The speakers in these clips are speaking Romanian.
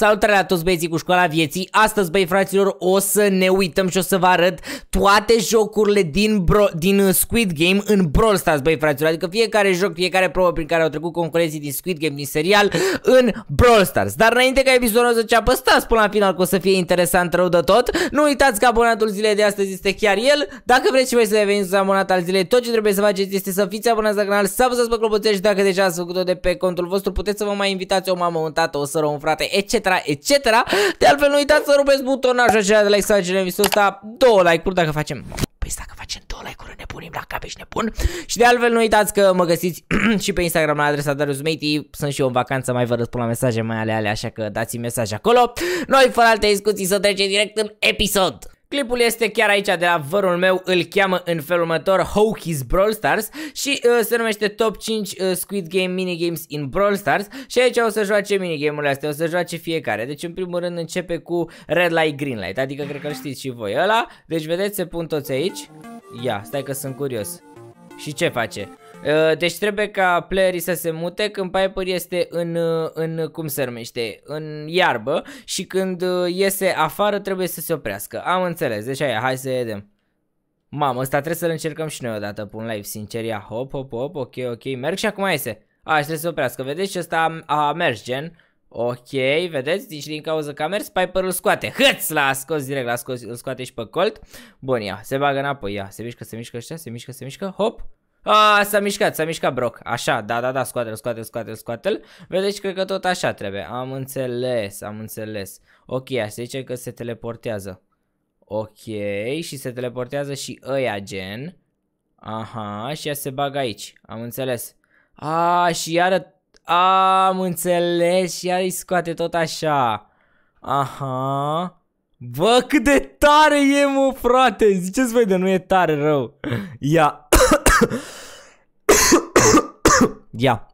Salutare la toți băieții cu școala vieții, astăzi băi fraților o să ne uităm și o să vă arăt toate jocurile din, bro din Squid Game în Brawl Stars băi fraților Adică fiecare joc, fiecare probă prin care au trecut concurenții din Squid Game, din serial în Brawl Stars Dar înainte ca episodul să ceapă, stați până la final că o să fie interesant rău de tot Nu uitați că abonatul zilei de astăzi este chiar el Dacă vreți și voi să deveniți un abonat al zilei, tot ce trebuie să faceți este să fiți abonați la canal, să apăsați pe clopoțel și dacă deja ați făcut-o de pe contul vostru puteți să vă mai invitați o mamă, un tată, o soră, un frate, etc etc. De altfel, nu uitați să rupeți butonajul acela de like să facem episodul ăsta, două like-uri dacă facem... Păi dacă facem două like-uri ne punem la cap și ne pun. Și de altfel nu uitați că mă găsiți și pe Instagram la adresa Dariusmeiti. Sunt și eu în vacanță, mai vă răspund la mesaje mai ale ale, așa că dați-mi mesaj acolo. Noi fără alte discuții să trecem direct în episod. Clipul este chiar aici de la vărul meu, îl cheamă în felul următor Hokies Brawl Stars și uh, se numește Top 5 uh, Squid Game Minigames in Brawl Stars și aici o să joace minigame-urile astea, o să joace fiecare. Deci în primul rând începe cu Red Light, Green Light, adică cred că știți și voi ăla. Deci vedeți, se pun toți aici. Ia, stai că sunt curios. Și ce face? Uh, deci trebuie ca playerii să se mute când Piper este în, uh, în cum se numește, în iarbă și când uh, iese afară trebuie să se oprească. Am înțeles, deci aia, hai să vedem. Mamă, ăsta trebuie să-l încercăm și noi odată pun live, sincer, ia hop, hop, hop, ok, ok, merg și acum iese. A, și trebuie să se oprească, vedeți și ăsta a, a mers gen. Ok, vedeți, deci din cauza că a mers, Piper îl scoate. Hăț, l-a scos direct, l-a scos, îl scoate și pe colt. Bun, ia, se bagă înapoi, ia, se mișcă, se mișcă ăștia, se mișcă, se mișcă, hop. A, s-a mișcat, s-a mișcat broc. Așa, da, da, da, scoate-l, scoate-l, scoate-l, scoate-l. Vedeți, cred că tot așa trebuie. Am înțeles, am înțeles. Ok, aș zice că se teleportează. Ok, și se teleportează și ăia gen. Aha, și ea se bagă aici. Am înțeles. A, și iară... A, am înțeles și iar îi scoate tot așa. Aha. Bă, cât de tare e, mă, frate! Ziceți voi de nu e tare rău. Ia. Ia.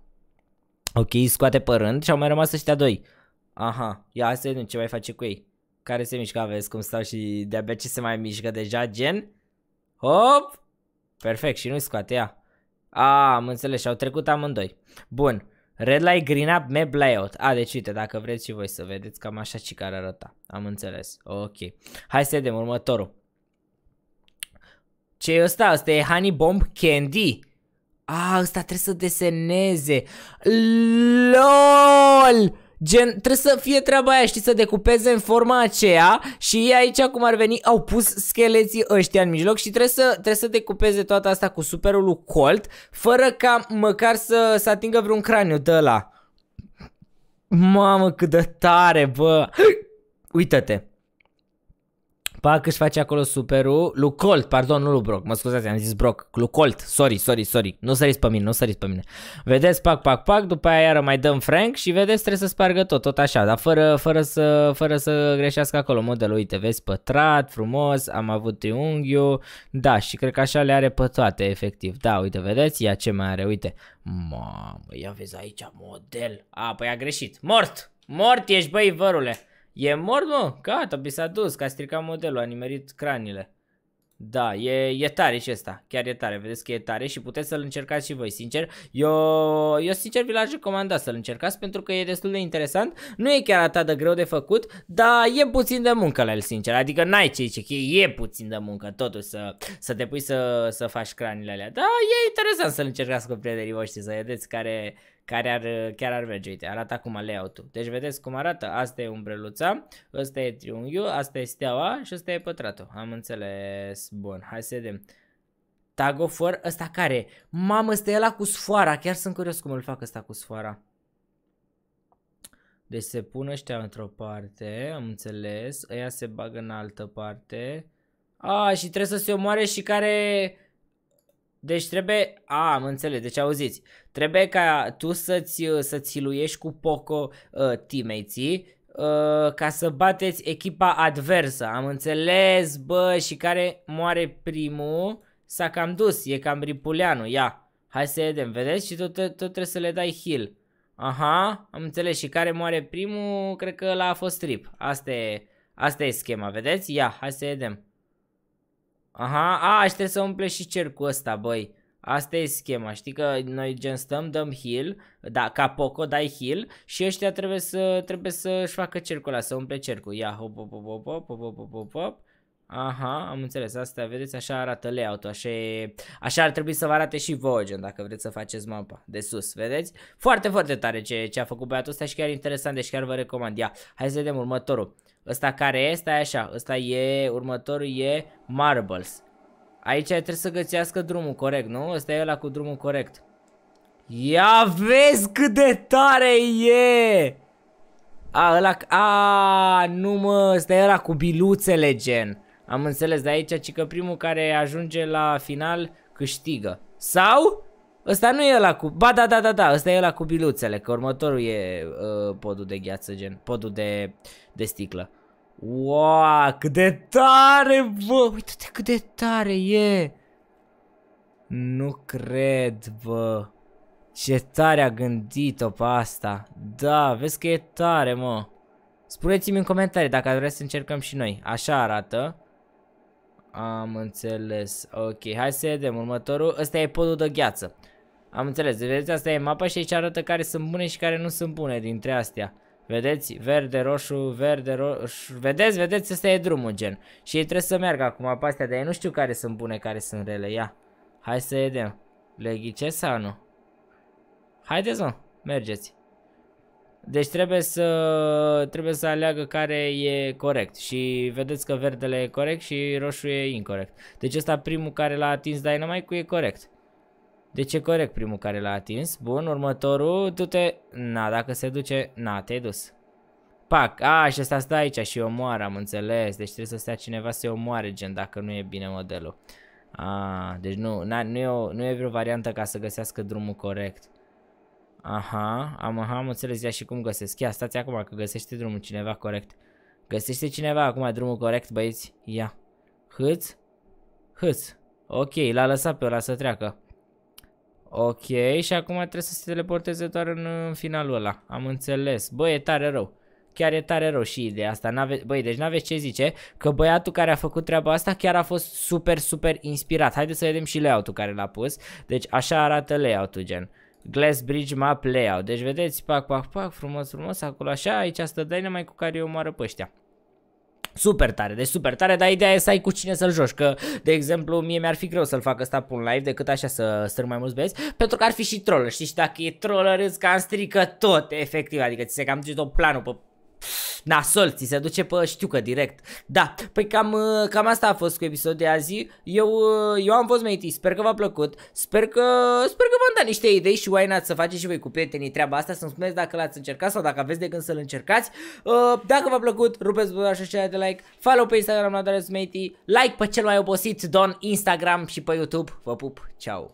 Ok, scoate părând și au mai rămas ăștia doi. Aha, ia să vedem ce mai face cu ei. Care se mișcă, aveți cum stau și de-abia ce se mai mișcă deja, gen. Hop! Perfect, și nu-i scoate, ia. A, am înțeles și au trecut amândoi. Bun. Red light, green up, map layout. A, deci uite, dacă vreți și voi să vedeți cam așa și care arăta. Am înțeles. Ok. Hai să vedem următorul. Ce e ăsta? Asta e Honey Bomb Candy. A, ăsta trebuie să deseneze. LOL! Gen, trebuie să fie treaba aia, știi, să decupeze în forma aceea și ei aici cum ar veni au pus scheleții ăștia în mijloc și trebuie să, trebuie să decupeze toată asta cu superul lui Colt fără ca măcar să, să atingă vreun craniu de ăla Mamă, cât de tare, bă! Uită-te! Pac își face acolo superul lui Colt, pardon, nu lui Brock, mă scuzați, am zis Brock, lui Colt, sorry, sorry, sorry, nu săriți pe mine, nu săriți pe mine. Vedeți, pac, pac, pac, după aia iară mai dăm Frank și vedeți, trebuie să spargă tot, tot așa, dar fără, fără, să, fără să greșească acolo modelul, uite, vezi, pătrat, frumos, am avut triunghiul, da, și cred că așa le are pe toate, efectiv, da, uite, vedeți, ia ce mai are, uite, mamă, ia vezi aici, model, a, păi a greșit, mort, mort ești, băi, vărule. E mort, mă? Gata, bi s-a dus, că a stricat modelul, a nimerit craniile. Da, e, e tare și ăsta, chiar e tare, vedeți că e tare și puteți să-l încercați și voi, sincer. Eu, eu sincer vi l-aș recomanda să-l încercați pentru că e destul de interesant, nu e chiar atât de greu de făcut, dar e puțin de muncă la el, sincer, adică n-ai ce zice, e puțin de muncă totuși să, să te pui să, să faci cranile alea, dar e interesant să-l încercați cu prietenii voștri, să vedeți care, care ar, chiar ar merge. Uite, arată acum layout-ul. Deci vedeți cum arată? Asta e umbreluța, ăsta e triunghiul, asta e steaua și ăsta e pătratul. Am înțeles. Bun, hai să vedem. Tagofor, ăsta care? Mamă, ăsta e ăla cu sfoara. Chiar sunt curios cum îl fac ăsta cu sfoara. Deci se pun ăștia într-o parte, am înțeles. Ăia se bagă în altă parte. A, și trebuie să se omoare și care deci trebuie... A, am înțeles, deci auziți. Trebuie ca tu să-ți uh, să hiluiești cu Poco uh, teammates Uh, ca să bateți echipa adversă. Am înțeles, bă, și care moare primul s-a cam dus, e cam Ripuleanu, ia. Hai să vedem, vedeți? Și tot, tot trebuie să le dai heal. Aha, am înțeles. Și care moare primul, cred că l a fost trip. Asta e, asta e schema, vedeți? Ia, hai să vedem. Aha, a, și trebuie să umple și cercul ăsta, băi. Asta e schema, știi că noi gen stăm, dăm heal, da, ca Poco dai heal și ăștia trebuie să trebuie să își facă cercul ăla, să umple cercul. Ia, hop, hop, hop, hop, hop, hop, hop, hop, hop. Aha, am înțeles, asta vedeți, așa arată layout-ul, așa, e... așa ar trebui să vă arate și vouă, gen, dacă vreți să faceți mapa de sus, vedeți? Foarte, foarte tare ce, ce a făcut băiatul ăsta și chiar interesant, deci chiar vă recomand. Ia, hai să vedem următorul. Ăsta care e, stai așa, ăsta e, următorul e Marbles. Aici trebuie să gățească drumul corect, nu? Ăsta e ăla cu drumul corect. Ia vezi cât de tare e! A, ăla, a, nu mă, ăsta e ăla cu biluțele, gen. Am înțeles, de aici, ci că primul care ajunge la final câștigă. Sau? Ăsta nu e la cu... Ba da, da, da, da, ăsta e la cu biluțele, că următorul e uh, podul de gheață, gen, podul de, de sticlă. Wow, cât de tare, bă! Uite-te cât de tare e! Nu cred, bă! Ce tare a gândit-o pe asta! Da, vezi că e tare, mă! Spuneți-mi în comentarii dacă vreți să încercăm și noi. Așa arată. Am înțeles. Ok, hai să vedem următorul. Ăsta e podul de gheață. Am înțeles, vedeți, asta e mapa și aici arată care sunt bune și care nu sunt bune dintre astea. Vedeți? Verde, roșu, verde, roșu. Vedeți, vedeți, ăsta e drumul, gen. Și ei trebuie să meargă acum pe astea, dar ei nu știu care sunt bune, care sunt rele. Ia, hai să vedem. Le ghice sau nu? Haideți, mă, mergeți. Deci trebuie să, trebuie să aleagă care e corect și vedeți că verdele e corect și roșu e incorrect. Deci ăsta primul care l-a atins Dynamite cu e corect. Deci e corect primul care l-a atins. Bun, următorul, tu te Na, dacă se duce... Na, te-ai dus. Pac, a, și ăsta stă aici și omoară, am înțeles. Deci trebuie să stea cineva să-i omoare, gen, dacă nu e bine modelul. A, deci nu, nu, e o, nu e vreo variantă ca să găsească drumul corect. Aha, am, aha, am înțeles ia și cum găsesc. Ia, stați acum că găsește drumul cineva corect. Găsește cineva acum drumul corect, băieți? Ia. Hâț? Hâț. Ok, l-a lăsat pe ăla să treacă. Ok, și acum trebuie să se teleporteze doar în finalul ăla. Am înțeles. Bă, e tare rău. Chiar e tare rău și ideea asta. Băi, deci n-aveți ce zice că băiatul care a făcut treaba asta chiar a fost super, super inspirat. Haideți să vedem și layout-ul care l-a pus. Deci așa arată layout-ul gen. Glass Bridge Map Layout. Deci vedeți, pac, pac, pac, frumos, frumos, acolo așa, aici stă mai cu care eu omoară pe ăștia super tare, deci super tare, dar ideea e să ai cu cine să-l joci, că, de exemplu, mie mi-ar fi greu să-l fac ăsta pe un live decât așa să strâng mai mulți băieți, pentru că ar fi și troller, știi, și dacă e troller îți cam strică tot, efectiv, adică ți se cam duce tot planul pe nasol, ți se duce pe știu că direct. Da, păi cam, uh, cam asta a fost cu episodul de azi. Eu, uh, eu am fost Matey, sper că v-a plăcut, sper că, sper că v-am dat niște idei și why not să faceți și voi cu prietenii treaba asta, să-mi spuneți dacă l-ați încercat sau dacă aveți de gând să-l încercați. Uh, dacă v-a plăcut, rupeți așa și de like, follow pe Instagram la Matey, like pe cel mai obosit Don Instagram și pe YouTube. Vă pup, ceau!